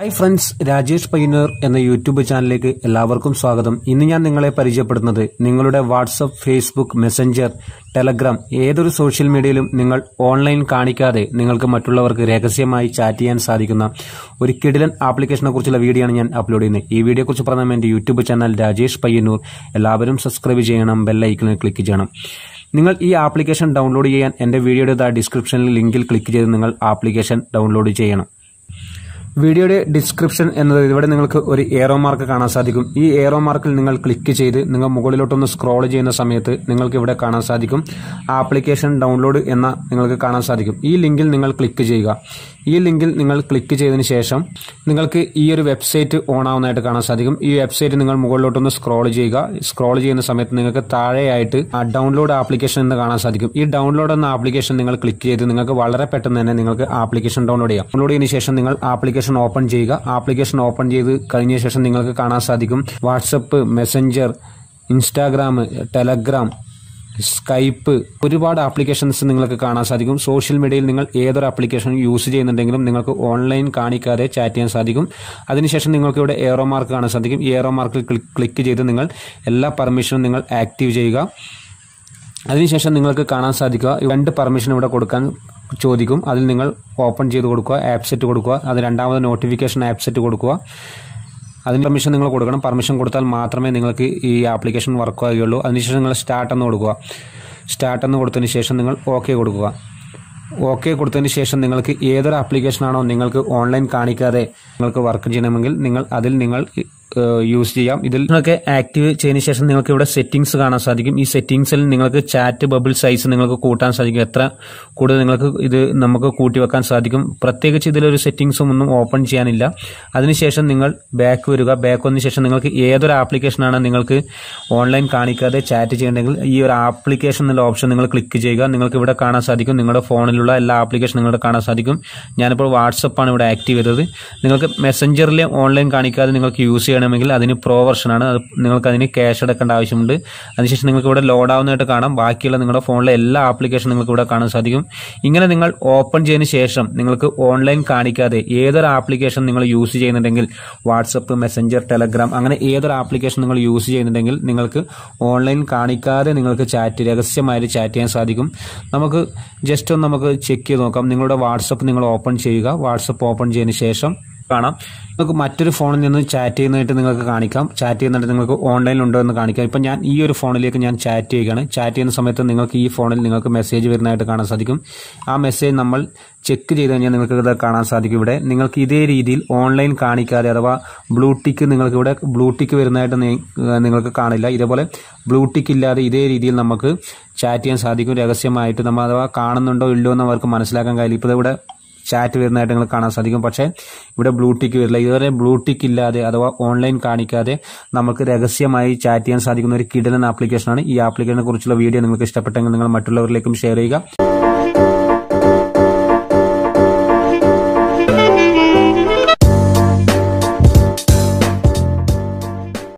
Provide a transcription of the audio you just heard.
hi friends Rajesh Payyanur എന്ന YouTube ചാനലിലേക്ക് എല്ലാവർക്കും സ്വാഗതം ഇന്ന് ഞാൻ നിങ്ങളെ പരിചയപ്പെടുത്തുന്നത് നിങ്ങളുടെ വാട്സപ്പ് ഫേസ്ബുക്ക് മെസ്സഞ്ചർ ടെലഗ്രാം ഏതൊരു സോഷ്യൽ മീഡിയയിലും നിങ്ങൾ ഓൺലൈൻ കാണിക്കാതെ നിങ്ങൾക്ക് മറ്റുള്ളവർക്ക് രഹസ്യമായി ചാറ്റ് ചെയ്യാൻ സാധിക്കുന്ന ഒരു കിടിലൻ ആപ്ലിക്കേഷനെ കുറിച്ചുള്ള വീഡിയോ ആണ് ഞാൻ അപ്ലോഡ് ചെയ്യുന്നത് ഈ വീഡിയോ കുറിച്ച് പറഞ്ഞാൽ എൻ്റെ യൂട്യൂബ് ചാനൽ രാജേഷ് പയ്യന്നൂർ എല്ലാവരും സബ്സ്ക്രൈബ് ചെയ്യണം ബെല്ലൈക്കണിൽ ക്ലിക്ക് ചെയ്യണം നിങ്ങൾ ഈ ആപ്ലിക്കേഷൻ ഡൗൺലോഡ് ചെയ്യാൻ എൻ്റെ വീഡിയോയുടെ ഡിസ്ക്രിപ്ഷനിൽ ലിങ്കിൽ ക്ലിക്ക് ചെയ്ത് നിങ്ങൾ ആപ്ലിക്കേഷൻ ഡൗൺലോഡ് ചെയ്യണം വീഡിയോയുടെ ഡിസ്ക്രിപ്ഷൻ എന്നത് ഇവിടെ നിങ്ങൾക്ക് ഒരു ഏറോ മാർക്ക് കാണാൻ സാധിക്കും ഈ ഏറോ മാർക്കിൽ നിങ്ങൾ ക്ലിക്ക് ചെയ്ത് നിങ്ങൾ മുകളിലോട്ടൊന്ന് സ്ക്രോൾ ചെയ്യുന്ന സമയത്ത് നിങ്ങൾക്ക് ഇവിടെ കാണാൻ സാധിക്കും ആപ്ലിക്കേഷൻ ഡൗൺലോഡ് എന്ന നിങ്ങൾക്ക് കാണാൻ സാധിക്കും ഈ ലിങ്കിൽ നിങ്ങൾ ക്ലിക്ക് ചെയ്യുക ഈ ലിങ്കിൽ നിങ്ങൾ ക്ലിക്ക് ചെയ്തതിന് ശേഷം നിങ്ങൾക്ക് ഈ ഒരു വെബ്സൈറ്റ് ഓൺ ആവുന്നതായിട്ട് കാണാൻ സാധിക്കും ഈ വെബ്സൈറ്റ് നിങ്ങൾ മുകളിലോട്ടൊന്ന് സ്ക്രോൾ ചെയ്യുക സ്ക്രോൾ ചെയ്യുന്ന സമയത്ത് നിങ്ങൾക്ക് താഴെയായിട്ട് ഡൗൺലോഡ് ആപ്ലിക്കേഷൻ എന്ന് കാണാൻ സാധിക്കും ഈ ഡൗൺലോഡ് എന്ന ആപ്ലിക്കേഷൻ നിങ്ങൾ ക്ലിക്ക് ചെയ്ത് നിങ്ങൾക്ക് വളരെ പെട്ടെന്ന് തന്നെ നിങ്ങൾക്ക് ആപ്ലിക്കേഷൻ ഡൗൺലോഡ് ചെയ്യാം ഡൗൺലോഡ് ചെയ്തതിനു ശേഷം നിങ്ങൾ ആപ്ലിക്കേഷൻ ആപ്ലിക്കേഷൻ ഓപ്പൺ ചെയ്യുക ആപ്ലിക്കേഷൻ ഓപ്പൺ ചെയ്ത് കഴിഞ്ഞ ശേഷം നിങ്ങൾക്ക് കാണാൻ സാധിക്കും WhatsApp Messenger Instagram Telegram Skype ഒരുപാട് ആപ്ലിക്കേഷൻസ് നിങ്ങൾക്ക് കാണാൻ സാധിക്കും സോഷ്യൽ മീഡിയയിൽ നിങ്ങൾ ഏതൊരു ആപ്ലിക്കേഷൻ യൂസ് ചെയ്യുന്നുണ്ടെങ്കിലും നിങ്ങൾക്ക് ഓൺലൈൻ കാണിക്കാതെ ചാറ്റ് ചെയ്യാൻ സാധിക്കും അതിനുശേഷം നിങ്ങൾക്ക് ഇവിടെ ഏറോ മാർക്ക് കാണാൻ സാധിക്കും ഏറോ മാർക്കിൽ ക്ലിക്ക് ചെയ്ത് നിങ്ങൾ എല്ലാ പെർമിഷനും നിങ്ങൾ ആക്റ്റീവ് ചെയ്യുക അതിനുശേഷം നിങ്ങൾക്ക് കാണാൻ സാധിക്കുക രണ്ട് പെർമിഷൻ ഇവിടെ കൊടുക്കാൻ ചോദിക്കും അതിൽ നിങ്ങൾ ഓപ്പൺ ചെയ്ത് കൊടുക്കുക ആപ്പ് സെറ്റ് കൊടുക്കുക അത് രണ്ടാമത് നോട്ടിഫിക്കേഷൻ ആപ്പ് സെറ്റ് കൊടുക്കുക അതിന് പെർമിഷൻ നിങ്ങൾ കൊടുക്കണം പെർമിഷൻ കൊടുത്താൽ മാത്രമേ നിങ്ങൾക്ക് ഈ ആപ്ലിക്കേഷൻ വർക്ക് ആകുകയുള്ളൂ അതിനുശേഷം നിങ്ങൾ സ്റ്റാർട്ട് എന്ന് കൊടുക്കുക സ്റ്റാർട്ട് എന്ന് കൊടുത്തതിന് ശേഷം നിങ്ങൾ ഓക്കെ കൊടുക്കുക ഓക്കെ കൊടുത്തതിന് ശേഷം നിങ്ങൾക്ക് ഏതൊരു ആപ്ലിക്കേഷനാണോ നിങ്ങൾക്ക് ഓൺലൈൻ കാണിക്കാതെ നിങ്ങൾക്ക് വർക്ക് ചെയ്യണമെങ്കിൽ നിങ്ങൾ അതിൽ നിങ്ങൾ യൂസ് ചെയ്യാം ഇതിൽ നിങ്ങൾക്ക് ആക്റ്റീവ് ചെയ്തതിന് ശേഷം നിങ്ങൾക്ക് ഇവിടെ സെറ്റിംഗ്സ് കാണാൻ സാധിക്കും ഈ സെറ്റിംഗ്സിൽ നിങ്ങൾക്ക് ചാറ്റ് ബബിൾ സൈസ് നിങ്ങൾക്ക് കൂട്ടാൻ സാധിക്കും എത്ര കൂടുതൽ നിങ്ങൾക്ക് ഇത് നമുക്ക് കൂട്ടി വെക്കാൻ സാധിക്കും പ്രത്യേകിച്ച് ഇതിലൊരു സെറ്റിംഗ്സും ഒന്നും ഓപ്പൺ ചെയ്യാനില്ല അതിനുശേഷം നിങ്ങൾ ബാക്ക് വരിക ബാക്ക് വന്നതിന് ശേഷം നിങ്ങൾക്ക് ഏതൊരു ആപ്ലിക്കേഷനാണ് നിങ്ങൾക്ക് ഓൺലൈൻ കാണിക്കാതെ ചാറ്റ് ചെയ്യണമെങ്കിൽ ഈ ഒരു ആപ്ലിക്കേഷൻ എന്നുള്ള ഓപ്ഷൻ നിങ്ങൾ ക്ലിക്ക് ചെയ്യുക നിങ്ങൾക്ക് ഇവിടെ കാണാൻ സാധിക്കും നിങ്ങളുടെ ഫോണിലുള്ള എല്ലാ ആപ്ലിക്കേഷൻ നിങ്ങളുടെ കാണാൻ സാധിക്കും ഞാനിപ്പോൾ വാട്സപ്പാണ് ഇവിടെ ആക്റ്റീവ് ചെയ്തത് നിങ്ങൾക്ക് മെസ്സഞ്ചറിലെ ഓൺലൈൻ കാണിക്കാതെ നിങ്ങൾക്ക് യൂസ് ചെയ്യണം ചെയ്യണമെങ്കിൽ അതിന് പ്രോ വെർഷനാണ് അത് നിങ്ങൾക്ക് അതിന് ക്യാഷ് അടക്കേണ്ട ആവശ്യമുണ്ട് അതിനുശേഷം നിങ്ങൾക്ക് ഇവിടെ ലോഡ് ആവുന്നതായിട്ട് കാണാം ബാക്കിയുള്ള നിങ്ങളുടെ ഫോണിലെ എല്ലാ ആപ്ലിക്കേഷൻ നിങ്ങൾക്ക് ഇവിടെ കാണാൻ സാധിക്കും ഇങ്ങനെ നിങ്ങൾ ഓപ്പൺ ചെയ്തതിന് ശേഷം നിങ്ങൾക്ക് ഓൺലൈൻ കാണിക്കാതെ ഏതൊരു ആപ്ലിക്കേഷൻ നിങ്ങൾ യൂസ് ചെയ്യുന്നുണ്ടെങ്കിൽ വാട്സപ്പ് മെസ്സഞ്ചർ ടെലഗ്രാം അങ്ങനെ ഏതൊരു ആപ്ലിക്കേഷൻ നിങ്ങൾ യൂസ് ചെയ്യുന്നുണ്ടെങ്കിൽ നിങ്ങൾക്ക് ഓൺലൈൻ കാണിക്കാതെ നിങ്ങൾക്ക് ചാറ്റ് രഹസ്യമായിട്ട് ചാറ്റ് ചെയ്യാൻ സാധിക്കും നമുക്ക് ജസ്റ്റ് ഒന്ന് നമുക്ക് ചെക്ക് ചെയ്ത് നോക്കാം നിങ്ങളുടെ വാട്സപ്പ് നിങ്ങൾ ഓപ്പൺ ചെയ്യുക വാട്സപ്പ് ഓപ്പൺ ചെയ്തതിന് ശേഷം കാണാം നിങ്ങൾക്ക് മറ്റൊരു ഫോണിൽ നിന്ന് ചാറ്റ് ചെയ്യുന്നതായിട്ട് നിങ്ങൾക്ക് കാണിക്കാം ചാറ്റ് ചെയ്യുന്നതായിട്ട് നിങ്ങൾക്ക് ഓൺലൈനിൽ ഉണ്ടോ എന്ന് കാണിക്കാം ഇപ്പം ഞാൻ ഈ ഒരു ഫോണിലേക്ക് ഞാൻ ചാറ്റ് ചെയ്യുകയാണ് ചാറ്റ് ചെയ്യുന്ന സമയത്ത് നിങ്ങൾക്ക് ഈ ഫോണിൽ നിങ്ങൾക്ക് മെസ്സേജ് വരുന്നതായിട്ട് കാണാൻ സാധിക്കും ആ മെസ്സേജ് നമ്മൾ ചെക്ക് ചെയ്ത് കഴിഞ്ഞാൽ നിങ്ങൾക്ക് ഇത് കാണാൻ സാധിക്കും ഇവിടെ നിങ്ങൾക്ക് ഇതേ രീതിയിൽ ഓൺലൈൻ കാണിക്കാതെ അഥവാ ബ്ലൂ ടിക്ക് നിങ്ങൾക്ക് ഇവിടെ ബ്ലൂ ടിക്ക് വരുന്നതായിട്ട് നിങ്ങൾക്ക് കാണില്ല ഇതേപോലെ ബ്ലൂ ടിക്ക് ഇല്ലാതെ ഇതേ രീതിയിൽ നമുക്ക് ചാറ്റ് ചെയ്യാൻ സാധിക്കും രഹസ്യമായിട്ട് നമ്മൾ അഥവാ കാണുന്നുണ്ടോ ഇല്ലയോ എന്ന് അവർക്ക് മനസ്സിലാക്കാൻ കഴിയില്ല ഇപ്പോൾ ഇവിടെ ചാറ്റ് വരുന്നതായിട്ട് നിങ്ങൾ കാണാൻ സാധിക്കും പക്ഷേ ഇവിടെ ബ്ലൂ ടിക്ക് വരില്ല ഇതുവരെ ബ്ലൂ ടിക്ക് ഇല്ലാതെ അഥവാ ഓൺലൈൻ കാണിക്കാതെ നമുക്ക് രഹസ്യമായി ചാറ്റ് ചെയ്യാൻ സാധിക്കുന്ന ഒരു കിടലൻ ആപ്ലിക്കേഷനാണ് ഈ ആപ്ലിക്കേഷനെ കുറിച്ചുള്ള വീഡിയോ നിങ്ങൾക്ക് ഇഷ്ടപ്പെട്ടെങ്കിൽ നിങ്ങൾ മറ്റുള്ളവരിലേക്കും ഷെയർ ചെയ്യുക